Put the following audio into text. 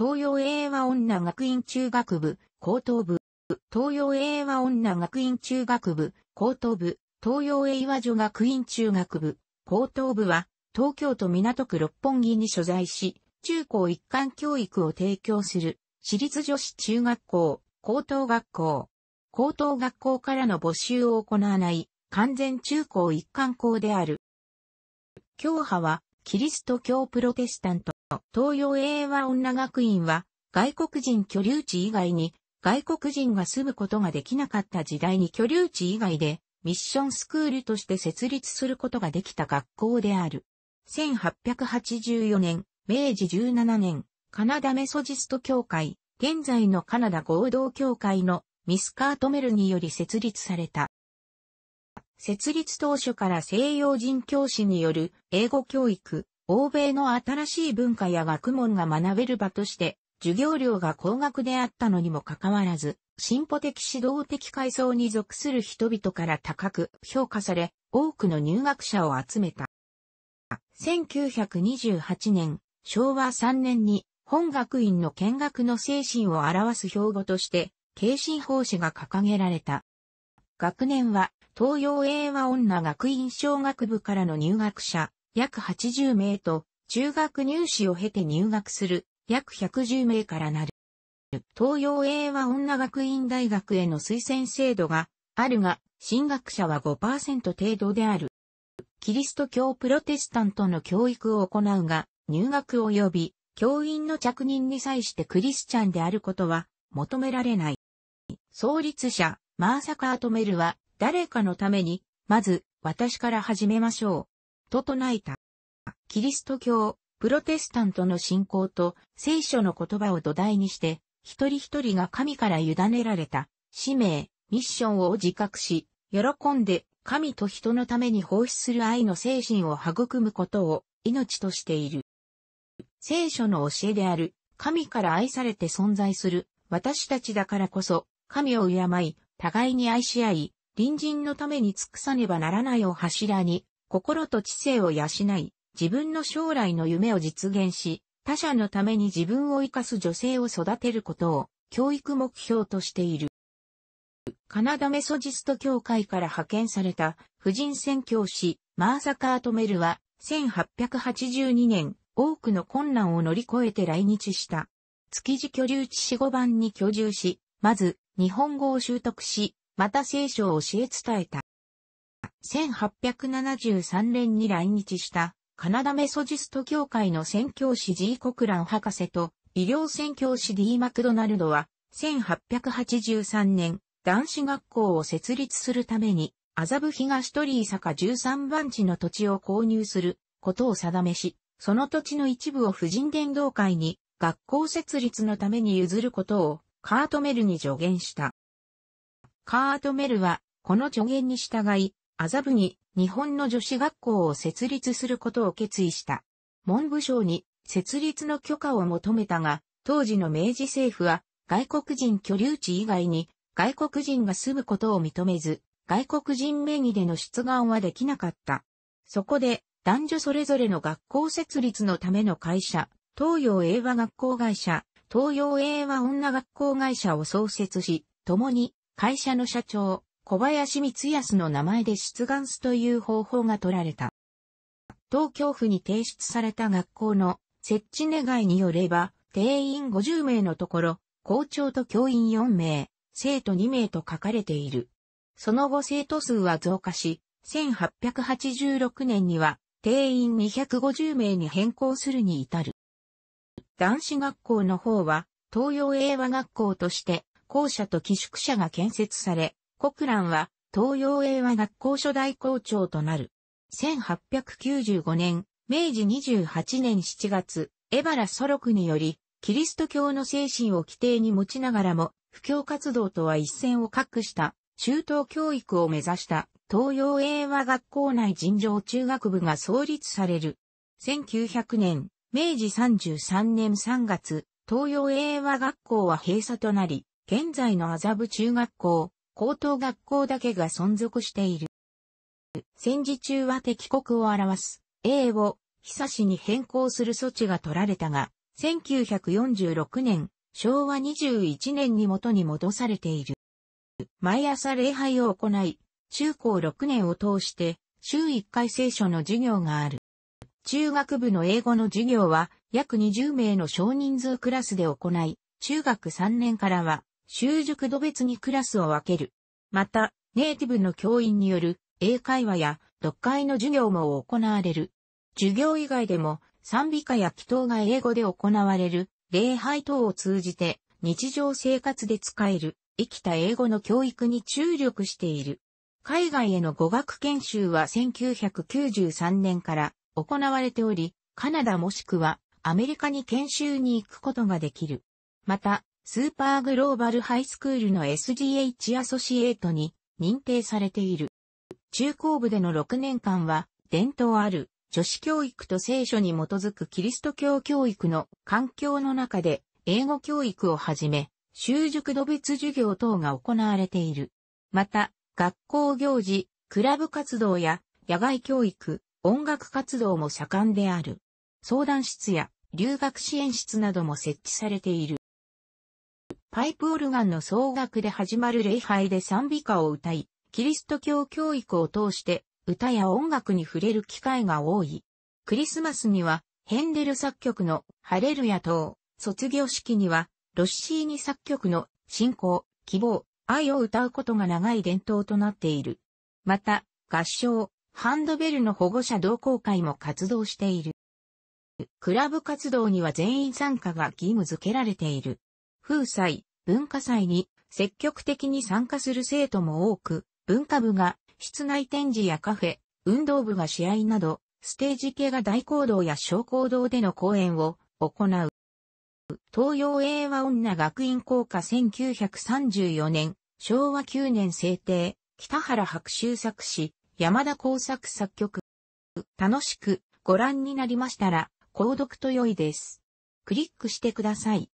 東洋英和女学院中学部、高等部、東洋英和女学院中学部、高等部、東洋英和女学院中学部、高等部は、東京都港区六本木に所在し、中高一貫教育を提供する、私立女子中学校、高等学校、高等学校からの募集を行わない、完全中高一貫校である。教派は、キリスト教プロテスタント。東洋英和女学院は外国人居留地以外に外国人が住むことができなかった時代に居留地以外でミッションスクールとして設立することができた学校である。1884年、明治17年、カナダメソジスト協会、現在のカナダ合同協会のミスカートメルにより設立された。設立当初から西洋人教師による英語教育、欧米の新しい文化や学問が学べる場として、授業料が高額であったのにもかかわらず、進歩的指導的階層に属する人々から高く評価され、多くの入学者を集めた。1928年、昭和3年に本学院の見学の精神を表す標語として、慶心奉仕が掲げられた。学年は、東洋英和女学院小学部からの入学者、約80名と、中学入試を経て入学する、約110名からなる。東洋英和女学院大学への推薦制度があるが、進学者は5%程度である。キリスト教プロテスタントの教育を行うが、入学及び教員の着任に際してクリスチャンであることは求められない。創立者、マーサカートメルは、誰かのために、まず、私から始めましょう。と唱えた。キリスト教、プロテスタントの信仰と聖書の言葉を土台にして、一人一人が神から委ねられた、使命、ミッションを自覚し、喜んで神と人のために奉仕する愛の精神を育むことを命としている。聖書の教えである、神から愛されて存在する、私たちだからこそ、神を敬い、互いに愛し合い、隣人のために尽くさねばならないを柱に、心と知性を養い、自分の将来の夢を実現し、他者のために自分を生かす女性を育てることを教育目標としている。カナダメソジスト協会から派遣された婦人宣教師マーサカートメルは1882年多くの困難を乗り越えて来日した。築地居留地四五番に居住し、まず日本語を習得し、また聖書を教え伝えた。1873年に来日したカナダメソジスト協会の宣教師 G コクラン博士と医療宣教師 D マクドナルドは1883年男子学校を設立するために麻布東鳥居坂13番地の土地を購入することを定めし、その土地の一部を婦人伝道会に学校設立のために譲ることをカートメルに助言した。カートメルはこの助言に従い麻布に日本の女子学校を設立することを決意した。文部省に設立の許可を求めたが、当時の明治政府は外国人居留地以外に外国人が住むことを認めず、外国人名義での出願はできなかった。そこで男女それぞれの学校設立のための会社、東洋英和学校会社、東洋英和女学校会社を創設し、共に会社の社長、小林光康の名前で出願すという方法が取られた。東京府に提出された学校の設置願いによれば、定員50名のところ、校長と教員4名、生徒2名と書かれている。その後生徒数は増加し、1886年には定員250名に変更するに至る。男子学校の方は、東洋英和学校として、校舎と寄宿舎が建設され、国蘭は東洋英和学校初代校長となる。1895年、明治28年7月、エバラ・ソロクにより、キリスト教の精神を規定に持ちながらも、布教活動とは一線を画した、中等教育を目指した東洋英和学校内尋常中学部が創立される。1900年、明治33年3月、東洋英和学校は閉鎖となり、現在の麻布中学校、高等学校だけが存続している。戦時中は敵国を表す A を久しに変更する措置が取られたが、1946年、昭和21年に元に戻されている。毎朝礼拝を行い、中高6年を通して週1回聖書の授業がある。中学部の英語の授業は約20名の少人数クラスで行い、中学3年からは習熟度別にクラスを分ける。また、ネイティブの教員による英会話や読解の授業も行われる。授業以外でも賛美歌や祈祷が英語で行われる礼拝等を通じて日常生活で使える生きた英語の教育に注力している。海外への語学研修は1993年から行われており、カナダもしくはアメリカに研修に行くことができる。また、スーパーグローバルハイスクールの SGH アソシエイトに認定されている。中高部での6年間は、伝統ある女子教育と聖書に基づくキリスト教教育の環境の中で、英語教育をはじめ、習熟度別授業等が行われている。また、学校行事、クラブ活動や野外教育、音楽活動も盛んである。相談室や留学支援室なども設置されている。パイプオルガンの総額で始まる礼拝で賛美歌を歌い、キリスト教教育を通して歌や音楽に触れる機会が多い。クリスマスにはヘンデル作曲のハレルヤ等、卒業式にはロッシーニ作曲の信仰、希望、愛を歌うことが長い伝統となっている。また、合唱、ハンドベルの保護者同好会も活動している。クラブ活動には全員参加が義務付けられている。風祭、文化祭に積極的に参加する生徒も多く、文化部が室内展示やカフェ、運動部が試合など、ステージ系が大講堂や小講堂での講演を行う。東洋英和女学院校歌1934年、昭和9年制定、北原白秋作詞、山田耕作作曲。楽しくご覧になりましたら、購読と良いです。クリックしてください。